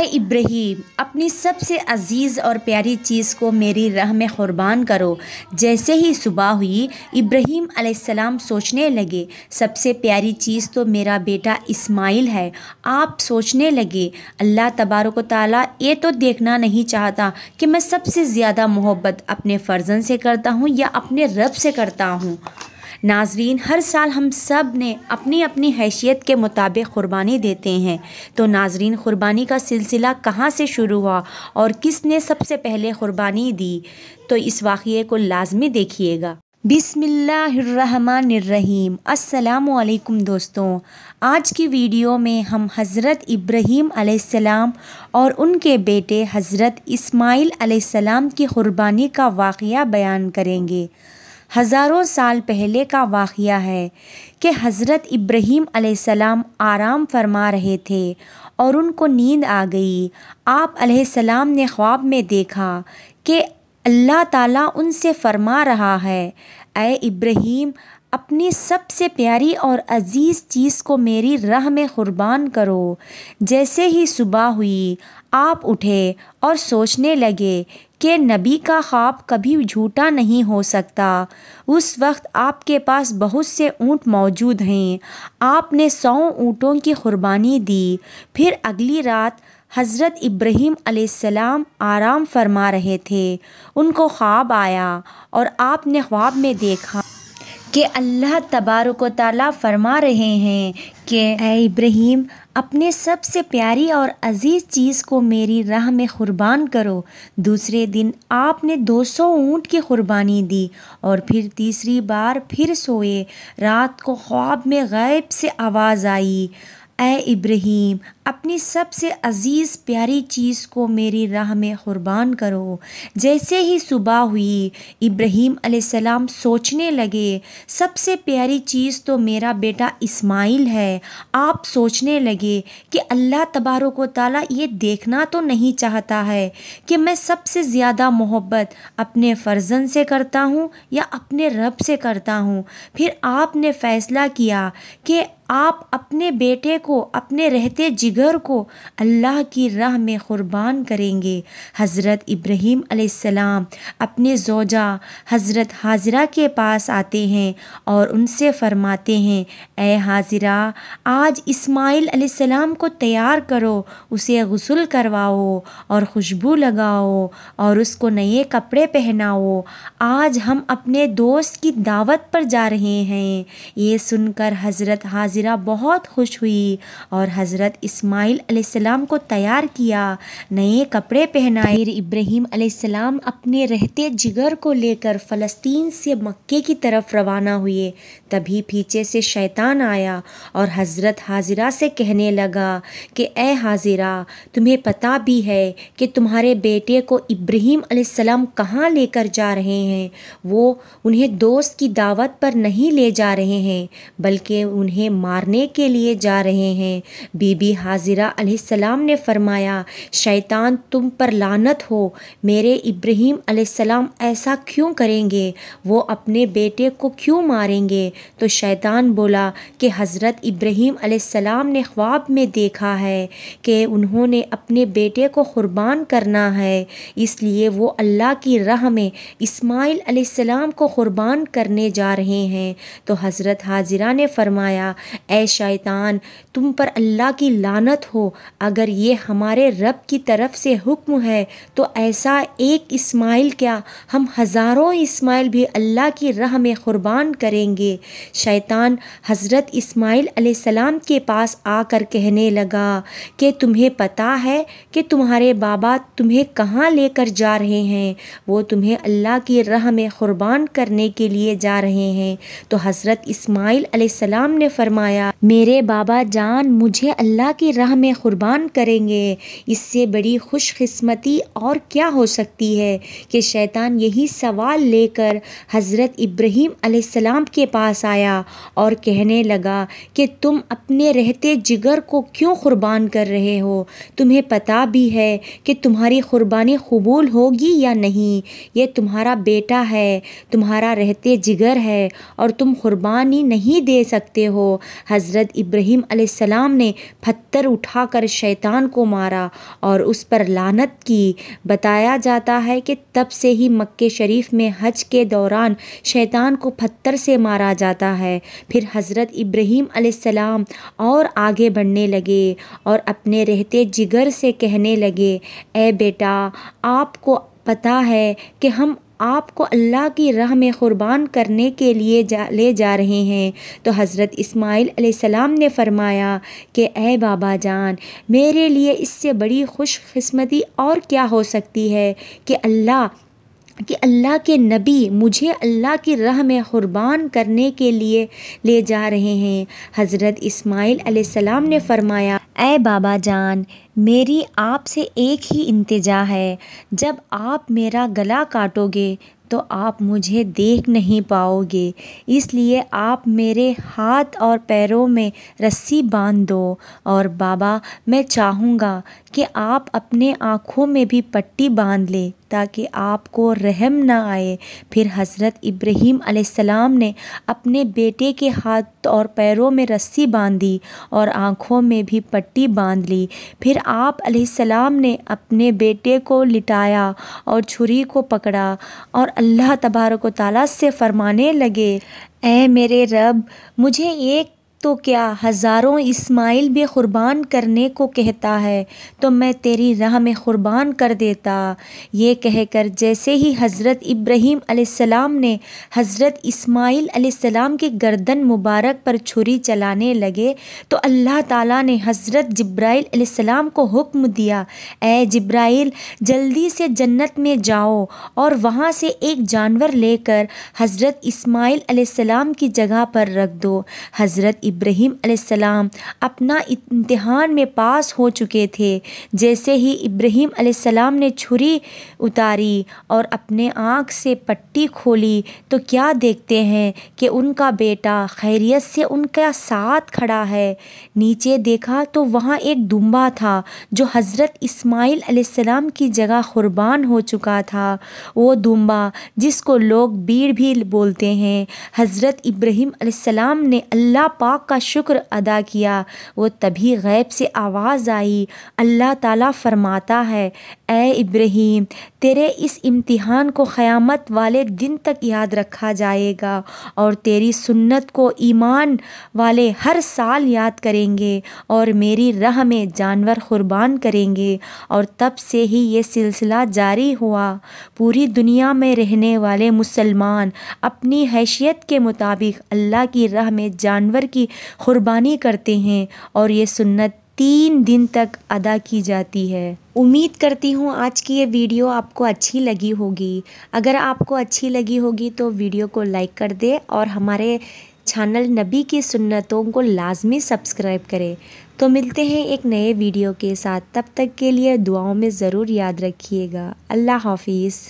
ऐ इब्राहिम अपनी सबसे अजीज़ और प्यारी चीज़ को मेरी राह में क़ुरबान करो जैसे ही सुबह हुई इब्राहिम अलैहिस्सलाम सोचने लगे सबसे प्यारी चीज़ तो मेरा बेटा इस्माइल है आप सोचने लगे अल्लाह तबारक ताली ये तो देखना नहीं चाहता कि मैं सबसे ज़्यादा मोहब्बत अपने फ़र्जन से करता हूँ या अपने रब से करता हूँ नाजरीन हर साल हम सब ने अपनी अपनी हैसियत के मुताबिक क़ुरबानी देते हैं तो नाजरीन क़ुरबानी का सिलसिला कहाँ से शुरू हुआ और किसने सबसे पहले क़ुरबानी दी तो इस वाक़े को लाजमी देखिएगा बिसमीम असलकुम दोस्तों आज की वीडियो में हम हज़रत इब्राहीम अलैहिस्सलाम और उनके बेटे हज़रत इस्माइल अलैहिस्सलाम की क़ुरबानी का वाक़ बयान करेंगे हज़ारों साल पहले का वाक़ है कि हज़रत इब्राहीम सलाम आराम फरमा रहे थे और उनको नींद आ गई आप सलाम ने ख्वाब में देखा कि अल्लाह ताला उनसे फरमा रहा है ए इब्राहीम अपनी सबसे प्यारी और अजीज़ चीज़ को मेरी राह में क़ुरबान करो जैसे ही सुबह हुई आप उठे और सोचने लगे कि नबी का ख्वाब कभी झूठा नहीं हो सकता उस वक्त आपके पास बहुत से ऊँट मौजूद हैं आपने सौ ऊँटों की कुर्बानी दी फिर अगली रात हज़रत इब्राहीम अलैहिस्सलाम आराम फरमा रहे थे उनको ख्वाब आया और आपने ख्वाब में देखा कि अल्लाह तबारक ताली फरमा रहे हैं कि ए अपने सबसे प्यारी और अजीज़ चीज़ को मेरी राह में क़ुरबान करो दूसरे दिन आपने 200 ऊँट की क़ुरबानी दी और फिर तीसरी बार फिर सोए रात को ख्वाब में गैब से आवाज़ आई ए इब्राहिम अपनी सबसे अज़ीज़ प्यारी चीज़ को मेरी राह में क़ुरबान करो जैसे ही सुबह हुई इब्राहिम अलैहिस्सलाम सोचने लगे सबसे प्यारी चीज़ तो मेरा बेटा इस्माइल है आप सोचने लगे कि अल्लाह तबारक ताली ये देखना तो नहीं चाहता है कि मैं सबसे ज़्यादा मोहब्बत अपने फ़र्जन से करता हूँ या अपने रब से करता हूँ फिर आपने फ़ैसला किया कि आप अपने बेटे को अपने रहते जिगर को अल्लाह की राह में क़ुरबान करेंगे हज़रत इब्राहीम अलैहिस्सलाम अपने जोजा हज़रत हाजिरा के पास आते हैं और उनसे फ़रमाते हैं ए हाजिरा आज इस्माइल अलैहिस्सलाम को तैयार करो उसे गसल करवाओ और खुशबू लगाओ और उसको नए कपड़े पहनाओ आज हम अपने दोस्त की दावत पर जा रहे हैं ये सुनकर हज़रत हाजिर हाजिरा बहुत खुश हुई और हज़रत इस्माइल अलैहिस्सलाम को तैयार किया नए कपड़े पहनाए फिर इब्राहिम अलैहिस्सलाम अपने रहते जिगर को लेकर फ़लस्तीन से मक्के की तरफ रवाना हुए तभी पीछे से शैतान आया और हज़रत हाजिरा से कहने लगा कि ए हाजिरा तुम्हें पता भी है कि तुम्हारे बेटे को इब्राहिम अलैहिस्सलाम कहाँ लेकर जा रहे हैं वो उन्हें दोस्त की दावत पर नहीं ले जा रहे हैं बल्कि उन्हें मारने के लिए जा रहे हैं बीबी हाजिरा अलैहिस्सलाम ने फरमाया शैतान तुम पर लानत हो मेरे इब्राहिम अलैहिस्सलाम ऐसा क्यों करेंगे वो अपने बेटे को क्यों मारेंगे तो शैतान बोला कि हज़रत इब्राहिम अलैहिस्सलाम ने ख्वाब में देखा है कि उन्होंने अपने बेटे को क़ुरबान करना है इसलिए वो अल्लाह की राह में इस्माइल अलैहिस्सलाम को क़ुरबान करने जा रहे हैं तो हज़रत हाजिरा ने फरमाया ए शैतान तुम पर अल्लाह की लानत हो अगर ये हमारे रब की तरफ से हुक्म है तो ऐसा एक इस्माइल क्या हम हज़ारों इस्माइल भी अल्लाह की राह में क़ुरबान करेंगे शैतान हज़रत इस्माइल सलाम के पास आकर कहने लगा कि तुम्हें पता है कि तुम्हारे बाबा तुम्हें कहाँ लेकर जा रहे हैं वो तुम्हें अल्लाह की राह में क़ुरबान करने के लिए जा रहे हैं तो हज़रत इस्माइल सलाम ने फरमाया फरमाया मेरे बाबा जान मुझे अल्लाह की राह में कुर्बान करेंगे इससे बड़ी खुशकस्मती और क्या हो सकती है कि शैतान यही सवाल लेकर हज़रत इब्राहीम सलाम के पास आया और कहने लगा कि तुम अपने रहते जिगर को क्यों कुर्बान कर रहे हो तुम्हें पता भी है कि तुम्हारी कुर्बानी कबूल होगी या नहीं ये तुम्हारा बेटा है तुम्हारा रहते जिगर है और तुम कुर्बानी नहीं दे सकते हो हज़रत इब्राहीम सलाम ने पत्थर उठाकर शैतान को मारा और उस पर लानत की बताया जाता है कि तब से ही मक्के शरीफ में हज के दौरान शैतान को पत्थर से मारा जाता है फिर हज़रत इब्राहीम सलाम और आगे बढ़ने लगे और अपने रहते जिगर से कहने लगे ए बेटा आपको पता है कि हम आपको अल्लाह की राह में क़ुरबान करने के लिए जा ले जा रहे हैं तो हज़रत इस्माईल सलाम ने फ़रमाया कि ए बाबा जान मेरे लिए इससे बड़ी खुशकस्मती और क्या हो सकती है कि अल्लाह कि अल्लाह के नबी मुझे अल्लाह की राह में क़ुरबान करने के लिए ले जा रहे हैं हज़रत इस्माईल सलाम ने फ़रमाया ऐ बाबा जान मेरी आपसे एक ही इंतज़ा है जब आप मेरा गला काटोगे तो आप मुझे देख नहीं पाओगे इसलिए आप मेरे हाथ और पैरों में रस्सी बांध दो और बाबा मैं चाहूँगा कि आप अपने आँखों में भी पट्टी बांध लें ताकि आपको रहम ना आए फिर हज़रत इब्राहीम अलैहिस्सलाम ने अपने बेटे के हाथ और पैरों में रस्सी बांधी और आँखों में भी पट्टी बांध ली फिर आप अलैहिस्सलाम ने अपने बेटे को लिटाया और छुरी को पकड़ा और अल्लाह तबारक ताली से फरमाने लगे ए मेरे रब मुझे एक तो क्या हज़ारों इस्माइल भी क़ुरबान करने को कहता है तो मैं तेरी राह में क़ुरबान कर देता ये कहकर जैसे ही हज़रत इब्राहीम अलैहिस्सलाम ने हज़रत इस्माइल अलैहिस्सलाम के गर्दन मुबारक पर छुरी चलाने लगे तो अल्लाह ताला ने हज़रत जब्राइल अलैहिस्सलाम को हुक्म दिया ए जब्राइल जल्दी से जन्नत में जाओ और वहाँ से एक जानवर लेकर हज़रत इस्माइल अलैहिस्सलाम की जगह पर रख दो हज़रत इब्राहीम अलैहिस्सलाम अपना इम्तहान में पास हो चुके थे जैसे ही इब्राहीम अलैहिस्सलाम ने छुरी उतारी और अपने आँख से पट्टी खोली तो क्या देखते हैं कि उनका बेटा खैरियत से उनका साथ खड़ा है नीचे देखा तो वहाँ एक दुम्बा था जो हज़रत इस्माइल अलैहिस्सलाम की जगह क़ुरबान हो चुका था वो दुम्बा जिसको लोग बीड़ भी बोलते हैं हज़रत इब्राहीम अलैहिस्सलाम ने अल्लाह पाक पाक का शुक्र अदा किया वो तभी गैब से आवाज़ आई अल्लाह ताला फरमाता है ए इब्राहिम तेरे इस इम्तिहान को क़यामत वाले दिन तक याद रखा जाएगा और तेरी सुन्नत को ईमान वाले हर साल याद करेंगे और मेरी राह में जानवर क़ुरबान करेंगे और तब से ही ये सिलसिला जारी हुआ पूरी दुनिया में रहने वाले मुसलमान अपनी हैशियत के मुताबिक अल्लाह की राह में जानवर की क़ुरबानी करते हैं और ये सुन्नत तीन दिन तक अदा की जाती है उम्मीद करती हूँ आज की ये वीडियो आपको अच्छी लगी होगी अगर आपको अच्छी लगी होगी तो वीडियो को लाइक कर दे और हमारे चैनल नबी की सुन्नतों को लाजमी सब्सक्राइब करें तो मिलते हैं एक नए वीडियो के साथ तब तक के लिए दुआओं में ज़रूर याद रखिएगा अल्लाह हाफिज़